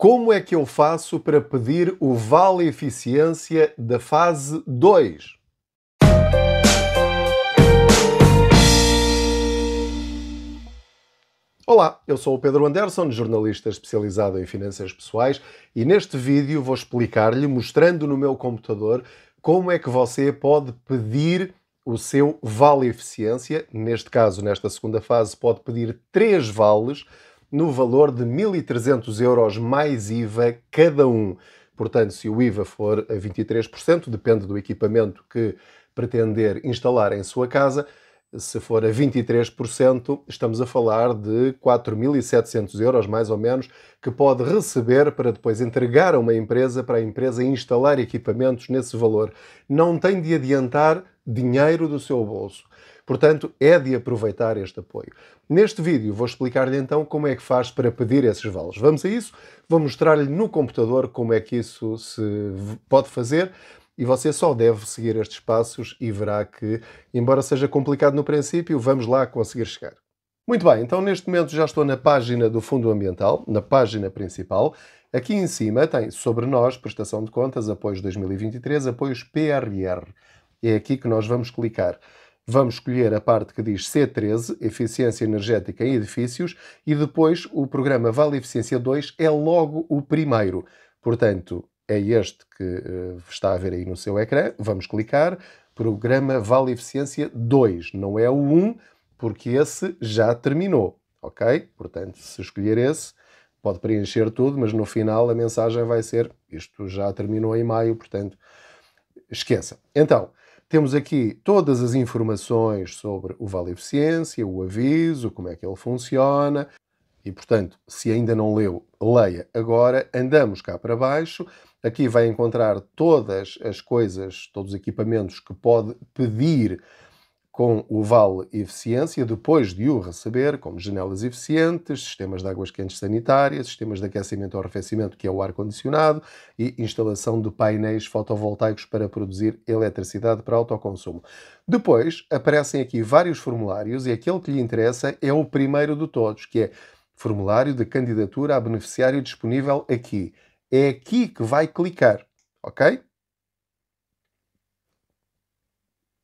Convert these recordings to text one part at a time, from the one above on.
Como é que eu faço para pedir o Vale Eficiência da fase 2? Olá, eu sou o Pedro Anderson, jornalista especializado em finanças pessoais, e neste vídeo vou explicar-lhe, mostrando no meu computador, como é que você pode pedir o seu vale eficiência. Neste caso, nesta segunda fase, pode pedir três vales no valor de 1.300 euros mais IVA cada um. Portanto, se o IVA for a 23%, depende do equipamento que pretender instalar em sua casa, se for a 23%, estamos a falar de 4.700 euros, mais ou menos, que pode receber para depois entregar a uma empresa, para a empresa instalar equipamentos nesse valor. Não tem de adiantar dinheiro do seu bolso. Portanto, é de aproveitar este apoio. Neste vídeo vou explicar-lhe então como é que faz para pedir esses vales. Vamos a isso, vou mostrar-lhe no computador como é que isso se pode fazer e você só deve seguir estes passos e verá que, embora seja complicado no princípio, vamos lá conseguir chegar. Muito bem, então neste momento já estou na página do Fundo Ambiental, na página principal. Aqui em cima tem sobre nós, prestação de contas, apoios 2023, apoios PRR. É aqui que nós vamos clicar. Vamos escolher a parte que diz C13, Eficiência Energética em Edifícios, e depois o programa Vale Eficiência 2 é logo o primeiro. Portanto, é este que uh, está a ver aí no seu ecrã. Vamos clicar. Programa Vale Eficiência 2, não é o 1, porque esse já terminou. Ok? Portanto, se escolher esse, pode preencher tudo, mas no final a mensagem vai ser: isto já terminou em maio, portanto, esqueça. Então. Temos aqui todas as informações sobre o Vale Eficiência, o aviso, como é que ele funciona. E, portanto, se ainda não leu, leia agora. Andamos cá para baixo. Aqui vai encontrar todas as coisas, todos os equipamentos que pode pedir com o Vale Eficiência, depois de o receber, como janelas eficientes, sistemas de águas quentes sanitárias, sistemas de aquecimento ou arrefecimento, que é o ar-condicionado, e instalação de painéis fotovoltaicos para produzir eletricidade para autoconsumo. Depois aparecem aqui vários formulários, e aquele que lhe interessa é o primeiro de todos, que é formulário de candidatura a beneficiário disponível aqui. É aqui que vai clicar, ok?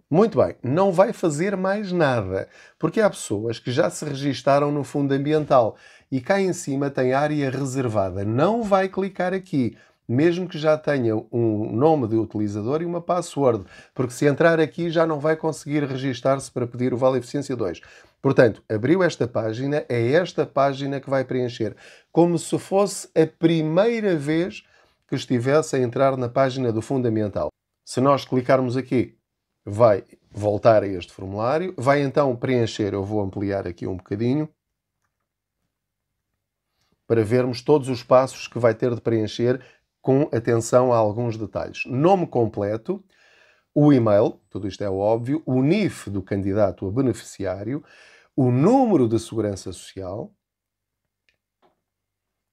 Muito bem, não vai fazer mais nada, porque há pessoas que já se registaram no fundo ambiental e cá em cima tem área reservada. Não vai clicar aqui, mesmo que já tenha um nome de utilizador e uma password, porque se entrar aqui já não vai conseguir registar-se para pedir o Vale Eficiência 2. Portanto, abriu esta página, é esta página que vai preencher, como se fosse a primeira vez que estivesse a entrar na página do Fundamental. Se nós clicarmos aqui vai voltar a este formulário, vai então preencher, eu vou ampliar aqui um bocadinho, para vermos todos os passos que vai ter de preencher com atenção a alguns detalhes. Nome completo, o e-mail, tudo isto é óbvio, o NIF do candidato a beneficiário, o número de segurança social.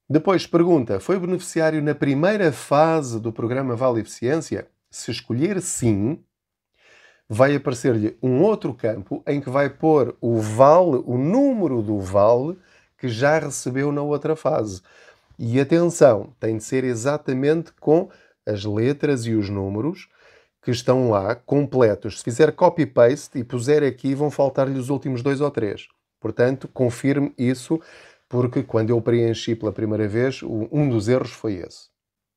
Depois pergunta: foi beneficiário na primeira fase do programa Vale Eficiência? Se escolher sim, vai aparecer-lhe um outro campo em que vai pôr o vale, o número do vale que já recebeu na outra fase. E atenção, tem de ser exatamente com as letras e os números que estão lá completos. Se fizer copy-paste e puser aqui, vão faltar-lhe os últimos dois ou três. Portanto, confirme isso, porque quando eu preenchi pela primeira vez, um dos erros foi esse.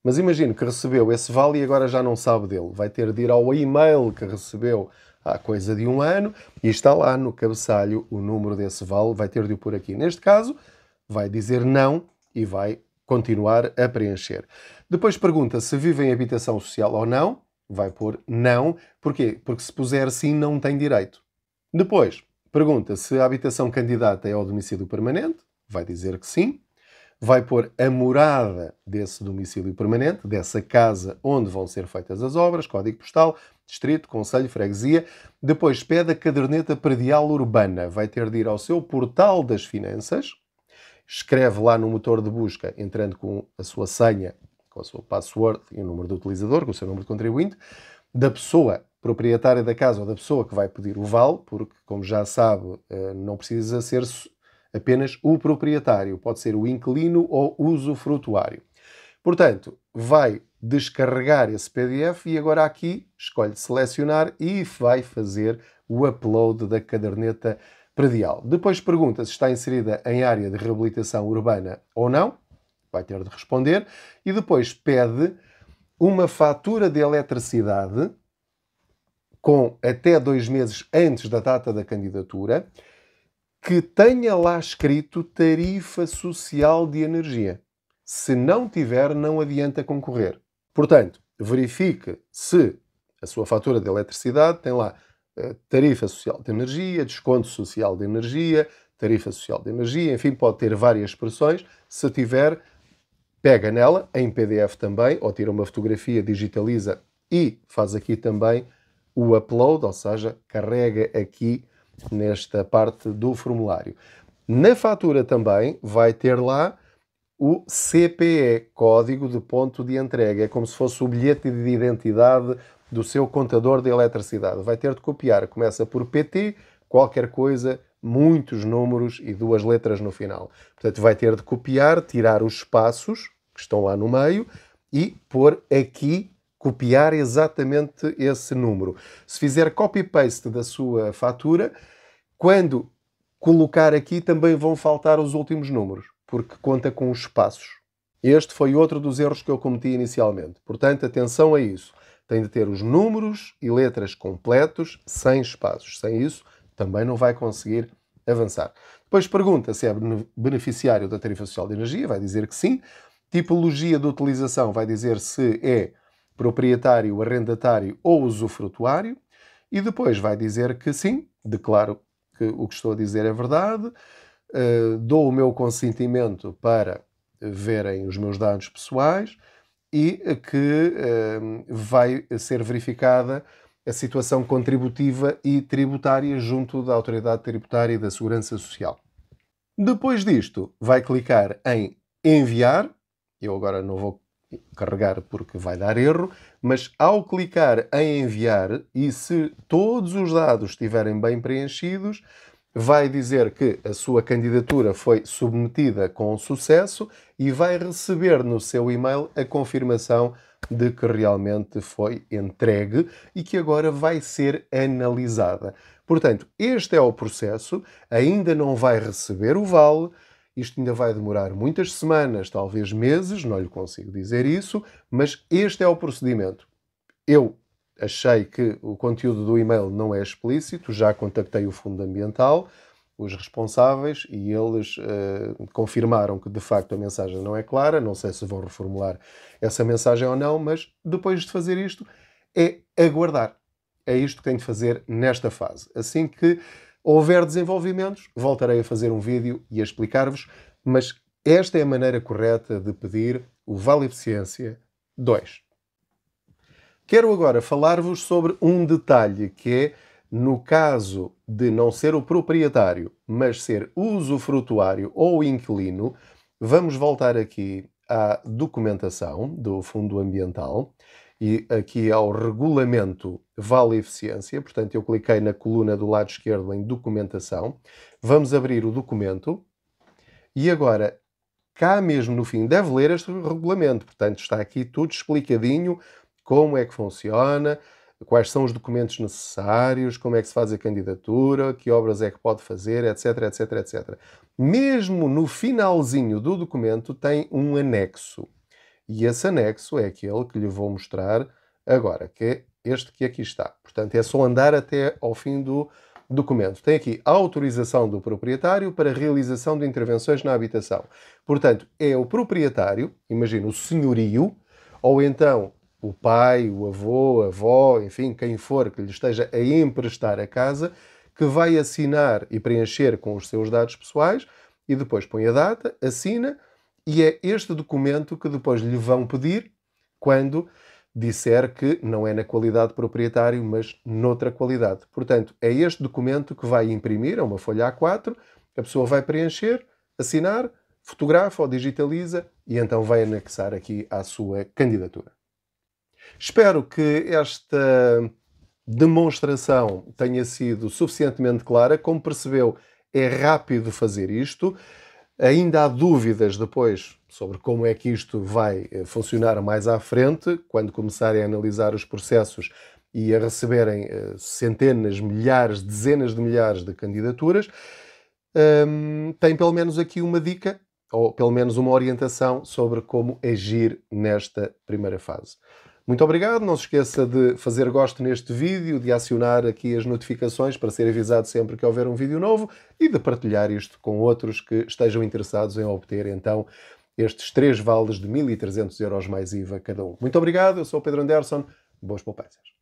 Mas imagino que recebeu esse vale e agora já não sabe dele. Vai ter de ir ao e-mail que recebeu há coisa de um ano e está lá no cabeçalho o número desse vale, vai ter de o pôr aqui. Neste caso, vai dizer não e vai continuar a preencher. Depois pergunta se vive em habitação social ou não, vai pôr não. Porquê? Porque se puser sim, não tem direito. Depois, pergunta se a habitação candidata é ao domicílio permanente, vai dizer que sim vai pôr a morada desse domicílio permanente, dessa casa onde vão ser feitas as obras, código postal, distrito, conselho, freguesia. Depois pede a caderneta predial urbana. Vai ter de ir ao seu portal das finanças, escreve lá no motor de busca, entrando com a sua senha, com a sua password e o número do utilizador, com o seu número de contribuinte, da pessoa proprietária da casa ou da pessoa que vai pedir o vale, porque, como já sabe, eh, não precisa ser apenas o proprietário, pode ser o inquilino ou usufrutuário. Portanto, vai descarregar esse PDF e agora aqui escolhe selecionar e vai fazer o upload da caderneta predial. Depois pergunta se está inserida em área de reabilitação urbana ou não, vai ter de responder, e depois pede uma fatura de eletricidade com até dois meses antes da data da candidatura que tenha lá escrito tarifa social de energia. Se não tiver, não adianta concorrer. Portanto, verifique se a sua fatura de eletricidade tem lá eh, tarifa social de energia, desconto social de energia, tarifa social de energia, enfim, pode ter várias expressões. Se tiver, pega nela, em PDF também, ou tira uma fotografia, digitaliza e faz aqui também o upload, ou seja, carrega aqui nesta parte do formulário. Na fatura também vai ter lá o CPE, Código de Ponto de Entrega. É como se fosse o bilhete de identidade do seu contador de eletricidade. Vai ter de copiar. Começa por PT, qualquer coisa, muitos números e duas letras no final. Portanto, vai ter de copiar, tirar os espaços que estão lá no meio e pôr aqui copiar exatamente esse número. Se fizer copy-paste da sua fatura, quando colocar aqui também vão faltar os últimos números, porque conta com os espaços. Este foi outro dos erros que eu cometi inicialmente. Portanto, atenção a isso. Tem de ter os números e letras completos, sem espaços. Sem isso, também não vai conseguir avançar. Depois pergunta se é beneficiário da tarifa social de energia, vai dizer que sim. Tipologia de utilização, vai dizer se é proprietário, arrendatário ou usufrutuário, e depois vai dizer que sim, declaro que o que estou a dizer é verdade, uh, dou o meu consentimento para verem os meus dados pessoais e que uh, vai ser verificada a situação contributiva e tributária junto da Autoridade Tributária e da Segurança Social. Depois disto, vai clicar em enviar. Eu agora não vou carregar porque vai dar erro, mas ao clicar em enviar e se todos os dados estiverem bem preenchidos, vai dizer que a sua candidatura foi submetida com sucesso e vai receber no seu e-mail a confirmação de que realmente foi entregue e que agora vai ser analisada. Portanto, este é o processo, ainda não vai receber o vale, isto ainda vai demorar muitas semanas, talvez meses, não lhe consigo dizer isso, mas este é o procedimento. Eu achei que o conteúdo do e-mail não é explícito, já contactei o Fundo Ambiental, os responsáveis, e eles uh, confirmaram que de facto a mensagem não é clara. Não sei se vão reformular essa mensagem ou não, mas depois de fazer isto, é aguardar. É isto que tem de fazer nesta fase. Assim que houver desenvolvimentos, voltarei a fazer um vídeo e a explicar-vos, mas esta é a maneira correta de pedir o Vale Eficiência 2. Quero agora falar-vos sobre um detalhe que é, no caso de não ser o proprietário, mas ser usufrutuário ou inquilino, vamos voltar aqui à documentação do Fundo Ambiental e aqui ao regulamento vale eficiência, portanto eu cliquei na coluna do lado esquerdo em documentação, vamos abrir o documento e agora cá mesmo no fim deve ler este regulamento, portanto está aqui tudo explicadinho como é que funciona, quais são os documentos necessários, como é que se faz a candidatura, que obras é que pode fazer, etc, etc, etc. Mesmo no finalzinho do documento tem um anexo. E esse anexo é aquele que lhe vou mostrar agora, que é este que aqui está. Portanto, é só andar até ao fim do documento. Tem aqui a autorização do proprietário para realização de intervenções na habitação. Portanto, é o proprietário, imagina o senhorio, ou então o pai, o avô, a avó, enfim, quem for que lhe esteja a emprestar a casa, que vai assinar e preencher com os seus dados pessoais e depois põe a data, assina e é este documento que depois lhe vão pedir quando disser que não é na qualidade proprietário, mas noutra qualidade. Portanto, é este documento que vai imprimir, é uma folha A4, a pessoa vai preencher, assinar, fotografa ou digitaliza e então vai anexar aqui à sua candidatura. Espero que esta demonstração tenha sido suficientemente clara. Como percebeu, é rápido fazer isto. Ainda há dúvidas depois sobre como é que isto vai eh, funcionar mais à frente, quando começarem a analisar os processos e a receberem eh, centenas, milhares, dezenas de milhares de candidaturas. Um, tem pelo menos aqui uma dica, ou pelo menos uma orientação sobre como agir nesta primeira fase. Muito obrigado. Não se esqueça de fazer gosto neste vídeo, de acionar aqui as notificações para ser avisado sempre que houver um vídeo novo e de partilhar isto com outros que estejam interessados em obter então estes três vales de 1.300 euros mais IVA cada um. Muito obrigado. Eu sou o Pedro Anderson. Boas poupanças.